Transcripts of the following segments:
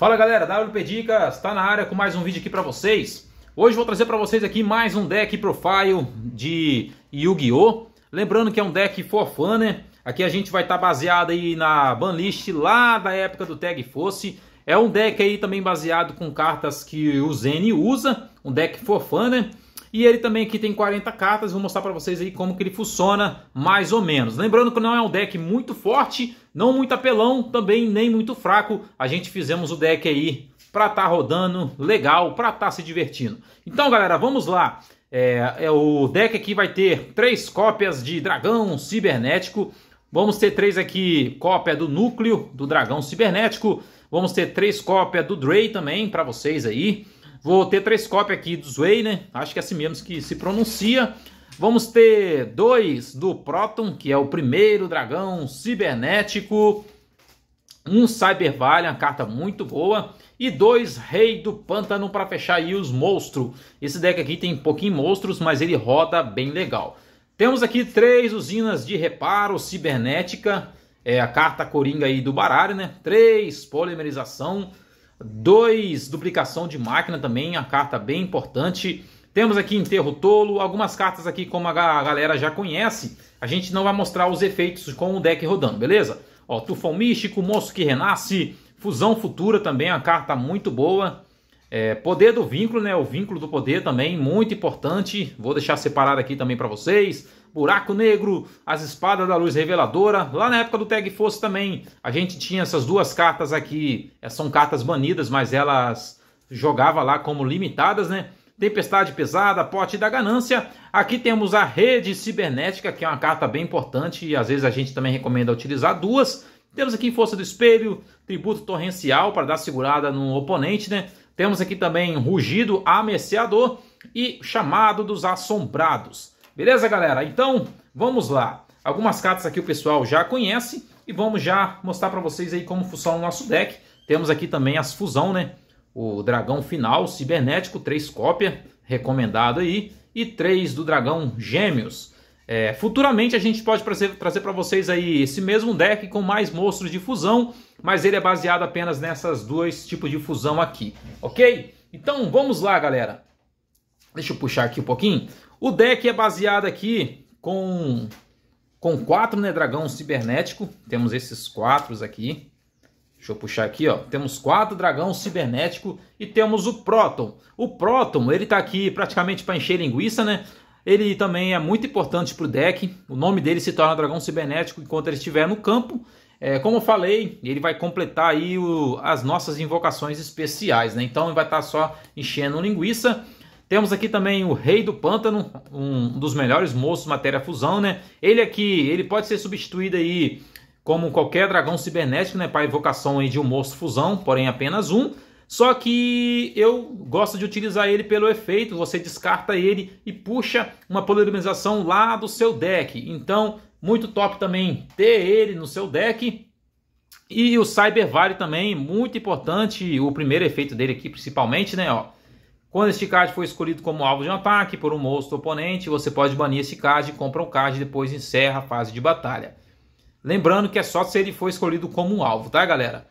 Fala galera, WP Dicas está na área com mais um vídeo aqui para vocês. Hoje vou trazer para vocês aqui mais um deck profile de Yu-Gi-Oh! Lembrando que é um deck for fun, né? Aqui a gente vai estar tá baseado aí na banlist lá da época do Tag Fosse. É um deck aí também baseado com cartas que o Zen usa, um deck for fun, né? E ele também aqui tem 40 cartas, vou mostrar para vocês aí como que ele funciona mais ou menos. Lembrando que não é um deck muito forte, não muito apelão, também nem muito fraco. A gente fizemos o deck aí para estar tá rodando legal, para estar tá se divertindo. Então galera, vamos lá. É, é, o deck aqui vai ter três cópias de Dragão Cibernético. Vamos ter três aqui cópia do Núcleo do Dragão Cibernético. Vamos ter três cópias do dray também para vocês aí. Vou ter três cópias aqui do Zway, né? Acho que é assim mesmo que se pronuncia. Vamos ter dois do Proton, que é o primeiro dragão cibernético. Um Cyber Valley, uma carta muito boa. E dois Rei do Pântano para fechar aí os monstros. Esse deck aqui tem pouquinho monstros, mas ele roda bem legal. Temos aqui três usinas de reparo cibernética. É a carta coringa aí do baralho, né? Três polimerização 2, duplicação de máquina também, a carta bem importante. Temos aqui enterro tolo, algumas cartas aqui como a galera já conhece, a gente não vai mostrar os efeitos com o deck rodando, beleza? Ó, tufão místico, moço que renasce, fusão futura também, uma carta muito boa. É, poder do vínculo, né? O vínculo do poder também, muito importante. Vou deixar separado aqui também para vocês. Buraco Negro, As Espadas da Luz Reveladora. Lá na época do Tag Force também, a gente tinha essas duas cartas aqui. É, são cartas banidas, mas elas jogava lá como limitadas, né? Tempestade Pesada, Pote da Ganância. Aqui temos a Rede Cibernética, que é uma carta bem importante e às vezes a gente também recomenda utilizar duas. Temos aqui Força do Espelho, Tributo Torrencial para dar segurada no oponente, né? Temos aqui também Rugido Amerciador e Chamado dos Assombrados. Beleza, galera? Então, vamos lá. Algumas cartas aqui o pessoal já conhece e vamos já mostrar para vocês aí como funciona o nosso deck. Temos aqui também as fusão, né? O dragão final cibernético, três cópias, recomendado aí, e três do dragão gêmeos. É, futuramente a gente pode trazer, trazer para vocês aí esse mesmo deck com mais monstros de fusão, mas ele é baseado apenas nessas duas tipos de fusão aqui, ok? Então vamos lá, galera. Deixa eu puxar aqui um pouquinho. O deck é baseado aqui com, com quatro né, dragão cibernético. Temos esses quatro aqui. Deixa eu puxar aqui, ó. Temos quatro dragão cibernético e temos o Próton. O Próton, ele tá aqui praticamente para encher linguiça, né? Ele também é muito importante para o deck. O nome dele se torna Dragão Cibernético enquanto ele estiver no campo. É, como eu falei, ele vai completar aí o, as nossas invocações especiais, né? Então ele vai estar tá só enchendo linguiça. Temos aqui também o Rei do Pântano, um dos melhores moços matéria fusão, né? Ele aqui, ele pode ser substituído aí como qualquer dragão cibernético, né? Para evocação aí de um moço fusão, porém apenas um. Só que eu gosto de utilizar ele pelo efeito, você descarta ele e puxa uma polimerização lá do seu deck. Então, muito top também ter ele no seu deck. E o Cyber Vale também, muito importante, o primeiro efeito dele aqui principalmente, né, ó. Quando este card for escolhido como alvo de um ataque por um monstro oponente, você pode banir este card, compra um card e depois encerra a fase de batalha. Lembrando que é só se ele for escolhido como um alvo, tá galera?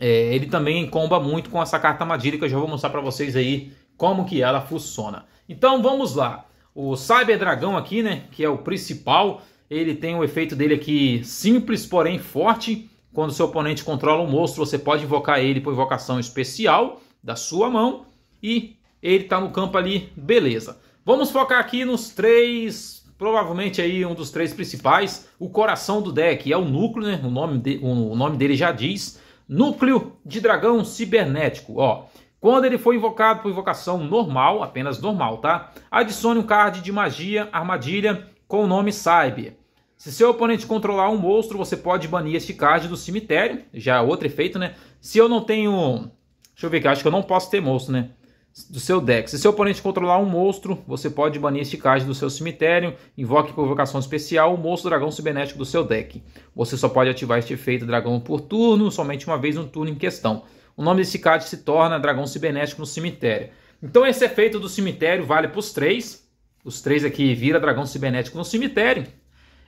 É, ele também comba muito com essa carta madírica. que eu já vou mostrar para vocês aí como que ela funciona. Então vamos lá. O Cyber Dragão aqui, né, que é o principal, ele tem o um efeito dele aqui simples, porém forte. Quando seu oponente controla um monstro, você pode invocar ele por invocação especial da sua mão e ele está no campo ali, beleza. Vamos focar aqui nos três, provavelmente aí um dos três principais, o coração do deck, é o núcleo, né? O nome, de, o nome dele já diz, núcleo de dragão cibernético, ó. Quando ele for invocado por invocação normal, apenas normal, tá? Adicione um card de magia, armadilha, com o nome Cyber. Se seu oponente controlar um monstro, você pode banir este card do cemitério. Já é outro efeito, né? Se eu não tenho... Deixa eu ver aqui, acho que eu não posso ter monstro, né? do seu deck. Se seu oponente controlar um monstro, você pode banir este card do seu cemitério, invoque provocação especial, o monstro dragão cibernético do seu deck. Você só pode ativar este efeito dragão por turno, somente uma vez no turno em questão. O nome desse card se torna dragão cibernético no cemitério. Então esse efeito do cemitério vale para os três. Os três aqui vira dragão cibernético no cemitério.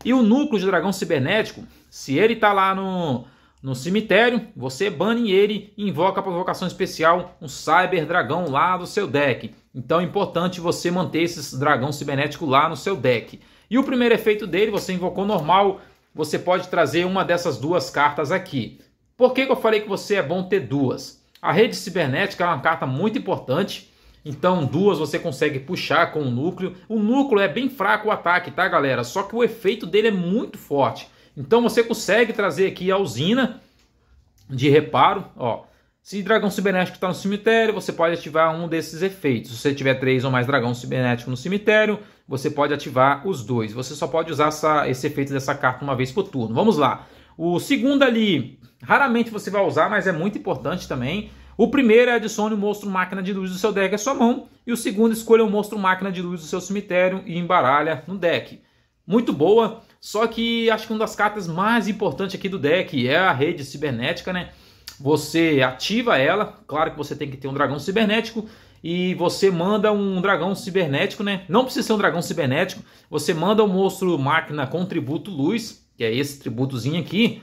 E o núcleo de dragão cibernético, se ele está lá no no cemitério, você bane ele e invoca a provocação especial, um Cyber Dragão lá do seu deck. Então é importante você manter esse dragão cibernético lá no seu deck. E o primeiro efeito dele, você invocou normal, você pode trazer uma dessas duas cartas aqui. Por que, que eu falei que você é bom ter duas? A rede cibernética é uma carta muito importante, então duas você consegue puxar com o núcleo. O núcleo é bem fraco o ataque, tá galera? Só que o efeito dele é muito forte. Então você consegue trazer aqui a usina de reparo, ó. Se dragão cibernético está no cemitério, você pode ativar um desses efeitos. Se você tiver três ou mais dragão cibernético no cemitério, você pode ativar os dois. Você só pode usar essa, esse efeito dessa carta uma vez por turno. Vamos lá. O segundo ali, raramente você vai usar, mas é muito importante também. O primeiro é adicione o monstro máquina de luz do seu deck à sua mão. E o segundo, escolha o monstro máquina de luz do seu cemitério e embaralha no deck. Muito boa. Só que acho que uma das cartas mais importantes aqui do deck é a rede cibernética, né? Você ativa ela, claro que você tem que ter um dragão cibernético e você manda um dragão cibernético, né? Não precisa ser um dragão cibernético, você manda um monstro máquina com tributo luz, que é esse tributozinho aqui,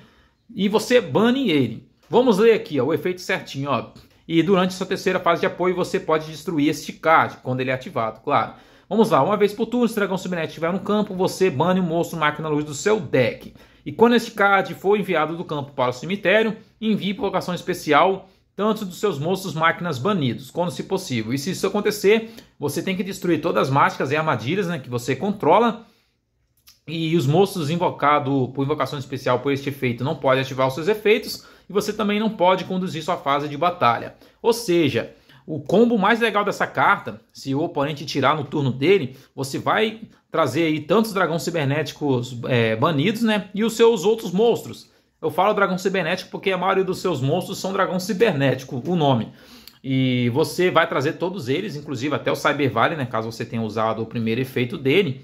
e você bane ele. Vamos ler aqui ó, o efeito certinho, ó. E durante sua terceira fase de apoio você pode destruir este card, quando ele é ativado, claro. Vamos lá, uma vez por turno, se o dragão subnet estiver no campo, você bane um monstro máquina luz do seu deck. E quando este card for enviado do campo para o cemitério, envie provocação especial tanto dos seus monstros máquinas banidos, quando se possível. E se isso acontecer, você tem que destruir todas as mágicas e armadilhas né, que você controla. E os monstros invocados por invocação especial por este efeito não podem ativar os seus efeitos. E você também não pode conduzir sua fase de batalha. Ou seja, o combo mais legal dessa carta, se o oponente tirar no turno dele, você vai trazer aí tantos dragões cibernéticos é, banidos, né? E os seus outros monstros. Eu falo dragão cibernético porque a maioria dos seus monstros são dragão cibernético, o nome. E você vai trazer todos eles, inclusive até o Cyber Valley, né? Caso você tenha usado o primeiro efeito dele.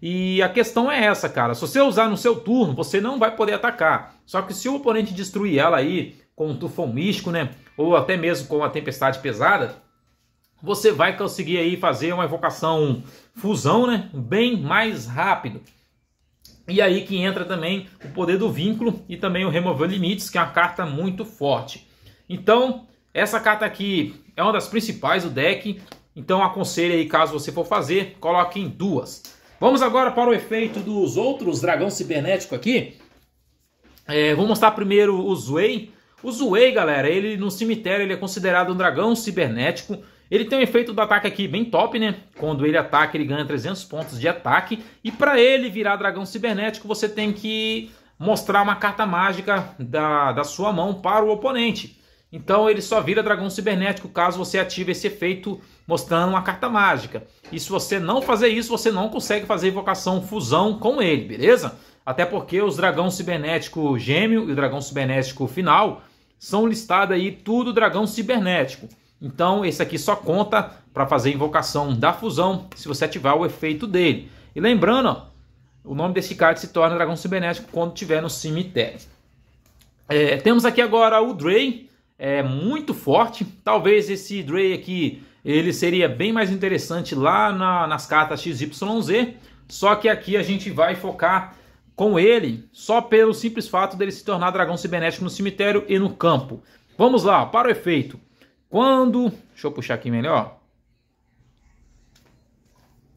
E a questão é essa, cara. Se você usar no seu turno, você não vai poder atacar. Só que se o oponente destruir ela aí com um tufão místico, né? ou até mesmo com a tempestade pesada, você vai conseguir aí fazer uma evocação fusão, né? Bem mais rápido. E aí que entra também o poder do vínculo e também o remover limites, que é uma carta muito forte. Então, essa carta aqui é uma das principais do deck. Então, aconselho aí, caso você for fazer, coloque em duas. Vamos agora para o efeito dos outros dragão cibernético aqui. É, vou mostrar primeiro o Zwei o Zuei, galera, ele no cemitério ele é considerado um dragão cibernético. Ele tem um efeito do ataque aqui bem top, né? Quando ele ataca, ele ganha 300 pontos de ataque. E para ele virar dragão cibernético, você tem que mostrar uma carta mágica da, da sua mão para o oponente. Então ele só vira dragão cibernético caso você ative esse efeito mostrando uma carta mágica. E se você não fazer isso, você não consegue fazer evocação fusão com ele, beleza? Até porque os dragão cibernético gêmeo e o dragão cibernético final são listados aí tudo dragão cibernético. Então esse aqui só conta para fazer invocação da fusão se você ativar o efeito dele. E lembrando, ó, o nome desse card se torna dragão cibernético quando tiver no cemitério. É, temos aqui agora o Drey, é muito forte. Talvez esse Drey aqui ele seria bem mais interessante lá na, nas cartas XYZ. Só que aqui a gente vai focar com ele só pelo simples fato dele se tornar dragão cibernético no cemitério e no campo. Vamos lá, para o efeito. Quando. Deixa eu puxar aqui melhor.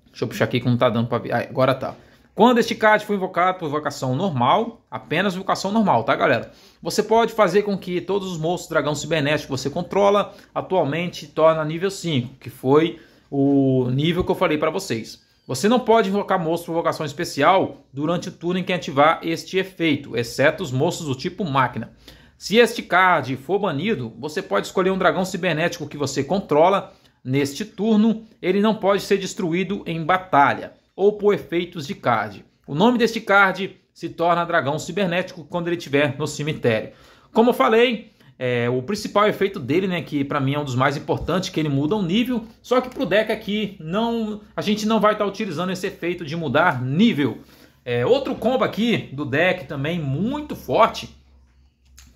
Deixa eu puxar aqui que não tá dando para ver. agora tá. Quando este card for invocado por vocação normal, apenas vocação normal, tá galera? Você pode fazer com que todos os monstros dragão cibernético que você controla atualmente torna nível 5, que foi o nível que eu falei para vocês. Você não pode invocar moço por vocação especial durante o turno em que ativar este efeito, exceto os moços do tipo máquina. Se este card for banido, você pode escolher um dragão cibernético que você controla. Neste turno, ele não pode ser destruído em batalha ou por efeitos de card. O nome deste card se torna dragão cibernético quando ele estiver no cemitério. Como eu falei, é, o principal efeito dele, né, que para mim é um dos mais importantes, que ele muda o nível, só que pro deck aqui não, a gente não vai estar tá utilizando esse efeito de mudar nível. É, outro combo aqui do deck também muito forte,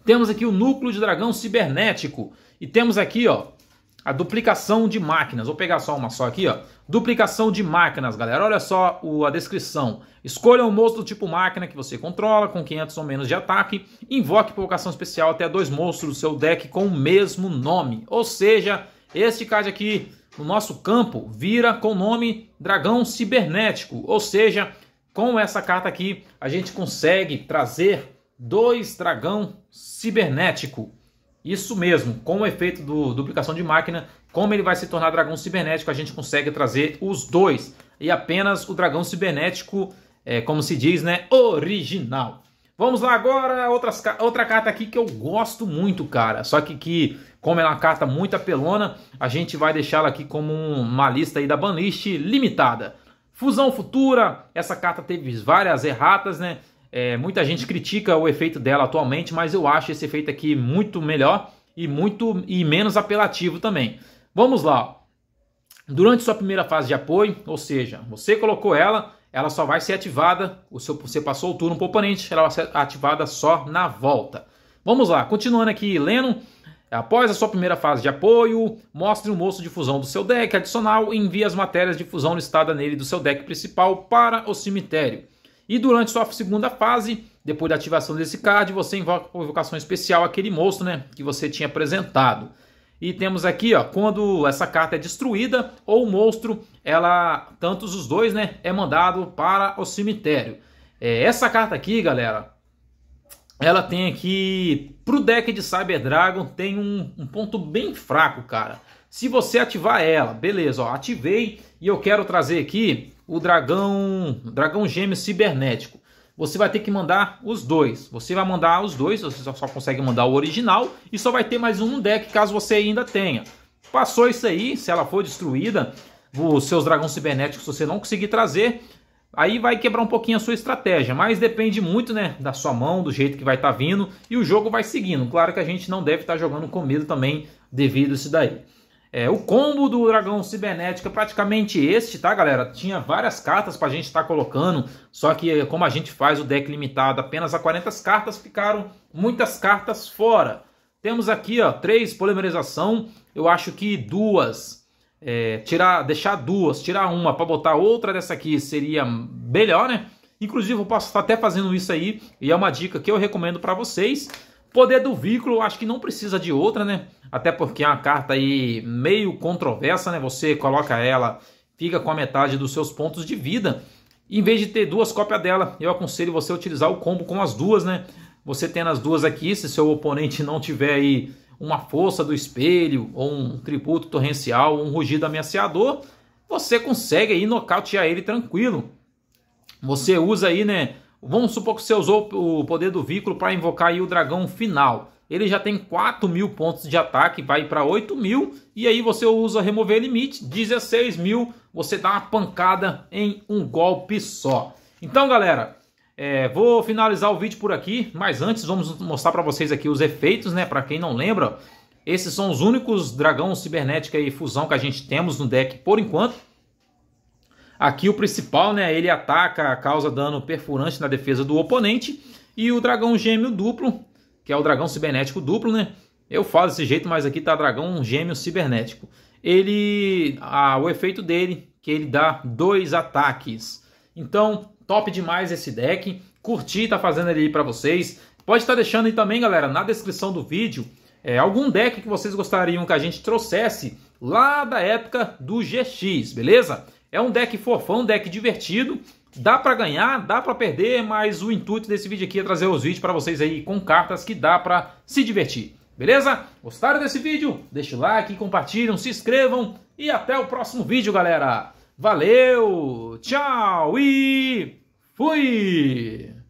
temos aqui o Núcleo de Dragão Cibernético e temos aqui ó, a duplicação de máquinas. Vou pegar só uma só aqui, ó. Duplicação de máquinas, galera. Olha só o, a descrição. Escolha um monstro do tipo máquina que você controla, com 500 ou menos de ataque. Invoque provocação especial até dois monstros do seu deck com o mesmo nome. Ou seja, este card aqui no nosso campo vira com o nome Dragão Cibernético. Ou seja, com essa carta aqui, a gente consegue trazer dois Dragão Cibernético. Isso mesmo, com o efeito do duplicação de máquina, como ele vai se tornar dragão cibernético, a gente consegue trazer os dois. E apenas o dragão cibernético, é, como se diz, né? Original. Vamos lá agora, outras, outra carta aqui que eu gosto muito, cara. Só que, que, como é uma carta muito apelona, a gente vai deixá-la aqui como uma lista aí da banlist limitada. Fusão Futura, essa carta teve várias erratas, né? É, muita gente critica o efeito dela atualmente, mas eu acho esse efeito aqui muito melhor e muito e menos apelativo também. Vamos lá. Durante sua primeira fase de apoio, ou seja, você colocou ela, ela só vai ser ativada, o seu, você passou o turno para o oponente, ela vai ser ativada só na volta. Vamos lá, continuando aqui, Leno. Após a sua primeira fase de apoio, mostre o um moço de fusão do seu deck adicional e envie as matérias de fusão listada nele do seu deck principal para o cemitério. E durante sua segunda fase, depois da ativação desse card, você invoca com invocação especial aquele monstro né, que você tinha apresentado. E temos aqui, ó, quando essa carta é destruída ou o monstro, ela, tantos os dois, né, é mandado para o cemitério. É, essa carta aqui, galera, ela tem aqui, pro deck de Cyber Dragon, tem um, um ponto bem fraco, cara. Se você ativar ela, beleza, ó, ativei e eu quero trazer aqui o dragão, dragão gêmeo cibernético. Você vai ter que mandar os dois. Você vai mandar os dois, você só, consegue mandar o original e só vai ter mais um no deck caso você ainda tenha. Passou isso aí, se ela for destruída, os seus dragões cibernéticos você não conseguir trazer, aí vai quebrar um pouquinho a sua estratégia, mas depende muito, né, da sua mão, do jeito que vai estar tá vindo e o jogo vai seguindo. Claro que a gente não deve estar tá jogando com medo também devido a isso daí. É, o combo do Dragão Cibernético é praticamente este, tá, galera? Tinha várias cartas pra gente estar tá colocando, só que eh, como a gente faz o deck limitado apenas a 40 cartas, ficaram muitas cartas fora. Temos aqui, ó, três polimerização, eu acho que duas, é, tirar, deixar duas, tirar uma para botar outra dessa aqui seria melhor, né? Inclusive eu posso estar até fazendo isso aí, e é uma dica que eu recomendo para vocês, Poder do vínculo, acho que não precisa de outra, né? Até porque é uma carta aí meio controversa, né? Você coloca ela, fica com a metade dos seus pontos de vida. Em vez de ter duas cópias dela, eu aconselho você a utilizar o combo com as duas, né? Você tendo as duas aqui, se seu oponente não tiver aí uma força do espelho, ou um tributo torrencial, ou um rugido ameaçador, você consegue aí nocautear ele tranquilo. Você usa aí, né, Vamos supor que você usou o poder do vínculo para invocar o dragão final. Ele já tem 4 mil pontos de ataque, vai para 8 mil. E aí você usa remover limite, 16 mil. Você dá uma pancada em um golpe só. Então, galera, é, vou finalizar o vídeo por aqui. Mas antes, vamos mostrar para vocês aqui os efeitos, né? Para quem não lembra, esses são os únicos dragão cibernética e fusão que a gente temos no deck por enquanto. Aqui o principal, né? Ele ataca, causa dano perfurante na defesa do oponente. E o dragão gêmeo duplo, que é o dragão cibernético duplo, né? Eu falo desse jeito, mas aqui tá dragão gêmeo cibernético. Ele. Ah, o efeito dele, que ele dá dois ataques. Então, top demais esse deck. Curti, tá fazendo ele aí pra vocês. Pode estar tá deixando aí também, galera, na descrição do vídeo, é, algum deck que vocês gostariam que a gente trouxesse lá da época do GX, beleza? É um deck fofão, um deck divertido. Dá para ganhar, dá para perder, mas o intuito desse vídeo aqui é trazer os vídeos para vocês aí com cartas que dá para se divertir. Beleza? Gostaram desse vídeo? Deixe o like, compartilham, se inscrevam e até o próximo vídeo, galera. Valeu, tchau e fui!